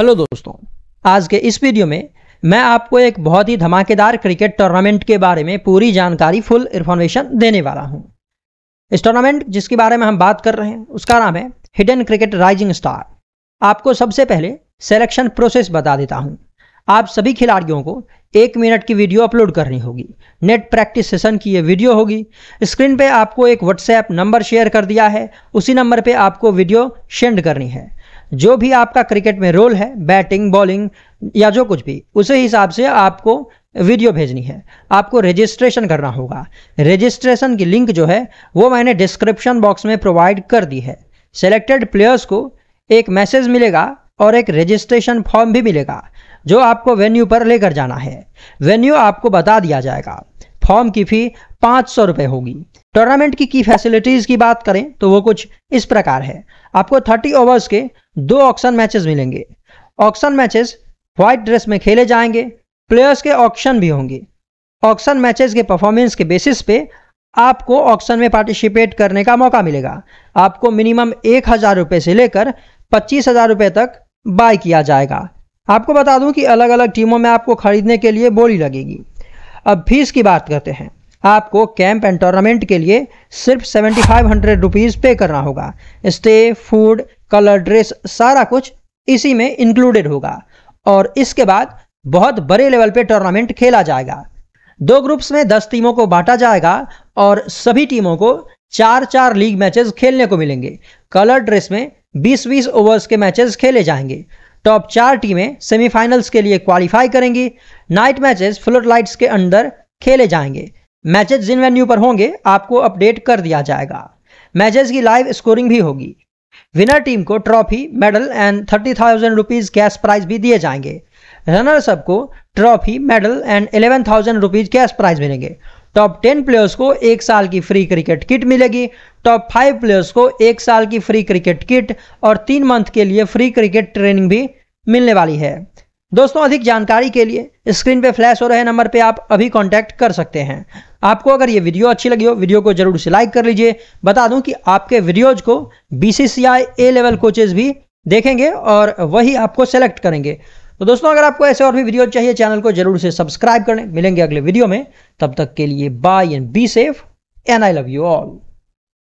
Hello दोस्तों आज के इस वीडियो में मैं आपको एक बहुत ही धमाकेदार क्रिकेट टूर्नामेंट के बारे में पूरी जानकारी फुल इन्फॉर्मेशन देने वाला हूं। इस टूर्नामेंट जिसके बारे में हम बात कर रहे हैं उसका नाम है हिडन क्रिकेट राइजिंग स्टार आपको सबसे पहले सेलेक्शन प्रोसेस बता देता हूँ आप सभी खिलाड़ियों को एक मिनट की वीडियो अपलोड करनी होगी नेट प्रैक्टिस सेशन की ये वीडियो होगी स्क्रीन पे आपको एक व्हाट्सएप नंबर शेयर कर दिया है उसी नंबर पे आपको वीडियो सेंड करनी है जो भी आपका क्रिकेट में रोल है बैटिंग बॉलिंग या जो कुछ भी उसी हिसाब से आपको वीडियो भेजनी है आपको रजिस्ट्रेशन करना होगा रजिस्ट्रेशन की लिंक जो है वो मैंने डिस्क्रिप्शन बॉक्स में प्रोवाइड कर दी है सेलेक्टेड प्लेयर्स को एक मैसेज मिलेगा और एक रजिस्ट्रेशन फॉर्म भी मिलेगा जो आपको वेन्यू पर लेकर जाना है वेन्यू आपको बता दिया जाएगा फॉर्म की फी पाँच सौ रुपये होगी टूर्नामेंट की की फैसिलिटीज़ की बात करें तो वो कुछ इस प्रकार है आपको थर्टी ओवर्स के दो ऑक्शन मैचेस मिलेंगे ऑक्शन मैचेस व्हाइट ड्रेस में खेले जाएंगे प्लेयर्स के ऑक्शन भी होंगे ऑक्शन मैचेस के परफॉर्मेंस के बेसिस पे आपको ऑक्शन में पार्टिसिपेट करने का मौका मिलेगा आपको मिनिमम एक हज़ार रुपए से लेकर पच्चीस हज़ार रुपए तक बाय किया जाएगा आपको बता दूं कि अलग अलग टीमों में आपको खरीदने के लिए बोली लगेगी अब फीस की बात करते हैं आपको कैंप एंड टूर्नामेंट के लिए सिर्फ सेवेंटी फाइव हंड्रेड रुपीज़ पे करना होगा स्टे फूड कलर ड्रेस सारा कुछ इसी में इंक्लूडेड होगा और इसके बाद बहुत बड़े लेवल पे टूर्नामेंट खेला जाएगा दो ग्रुप्स में दस टीमों को बांटा जाएगा और सभी टीमों को चार चार लीग मैचेस खेलने को मिलेंगे कलर ड्रेस में 20-20 ओवर्स के मैचेस खेले जाएंगे टॉप चार टीमें सेमीफाइनल्स के लिए क्वालिफाई करेंगी नाइट मैचेस फ्लोर लाइट्स के अंदर खेले जाएंगे मैचेस जिन वेन्यू पर होंगे आपको अपडेट कर दिया जाएगा मैचेस की लाइव स्कोरिंग भी होगी विनर टीम को trophy medal and thirty thousand rupees cash prize भी दिए जाएंगे रनर सब को trophy medal and eleven thousand rupees cash prize मिलेंगे टॉप टेन प्लेयर्स को एक साल की फ्री क्रिकेट किट मिलेगी टॉप फाइव प्लेयर्स को एक साल की फ्री क्रिकेट किट और तीन मंथ के लिए फ्री क्रिकेट ट्रेनिंग भी मिलने वाली है दोस्तों अधिक जानकारी के लिए स्क्रीन पे फ्लैश हो रहे नंबर पे आप अभी कांटेक्ट कर सकते हैं आपको अगर ये वीडियो अच्छी लगी हो वीडियो को जरूर से लाइक कर लीजिए बता दूं कि आपके वीडियोज को बी ए लेवल कोचेज भी देखेंगे और वही आपको सेलेक्ट करेंगे तो दोस्तों अगर आपको ऐसे और भी वीडियो चाहिए चैनल को जरूर से सब्सक्राइब करें मिलेंगे अगले वीडियो में तब तक के लिए bye and be safe and I love you all